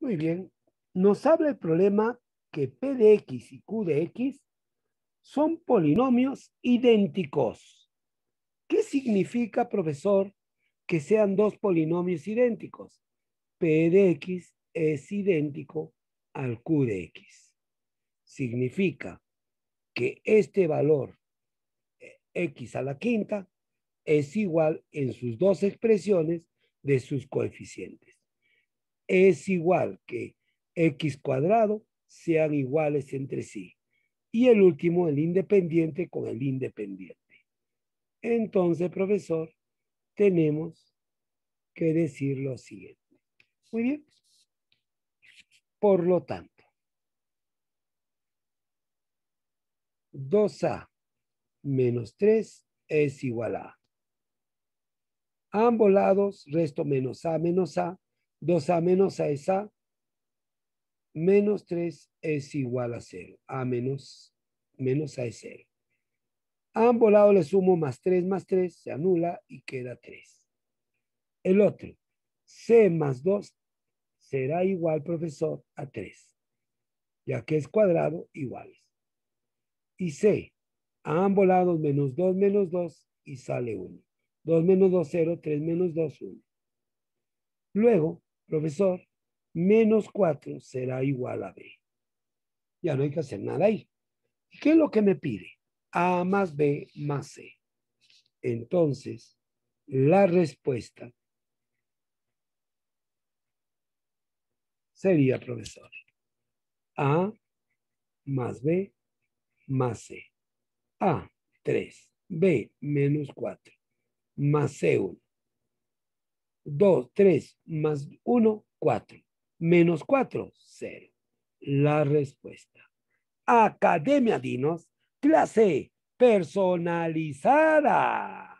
Muy bien. Nos habla el problema que P de X y Q de X son polinomios idénticos. ¿Qué significa, profesor, que sean dos polinomios idénticos? P de X es idéntico al Q de X. Significa que este valor eh, X a la quinta es igual en sus dos expresiones de sus coeficientes es igual que x cuadrado sean iguales entre sí. Y el último, el independiente con el independiente. Entonces, profesor, tenemos que decir lo siguiente. Muy bien. Por lo tanto, 2a menos 3 es igual a ambos lados, resto menos a menos a, 2 a menos a es menos 3 es igual a 0. A menos, menos a es 0. A ambos lados le sumo más 3 más 3, se anula y queda 3. El otro, C más 2 será igual, profesor, a 3, ya que es cuadrado igual. Y C, a ambos lados menos 2 menos 2 y sale 1. 2 menos 2, 0, 3 menos 2, 1. Luego, profesor, menos 4 será igual a B. Ya no hay que hacer nada ahí. ¿Qué es lo que me pide? A más B más C. Entonces, la respuesta sería, profesor, A más B más C. A, 3. B, menos 4. Más C, 1. 2, 3 más 1, 4. Menos 4, 0. La respuesta. Academia Dinos, clase personalizada.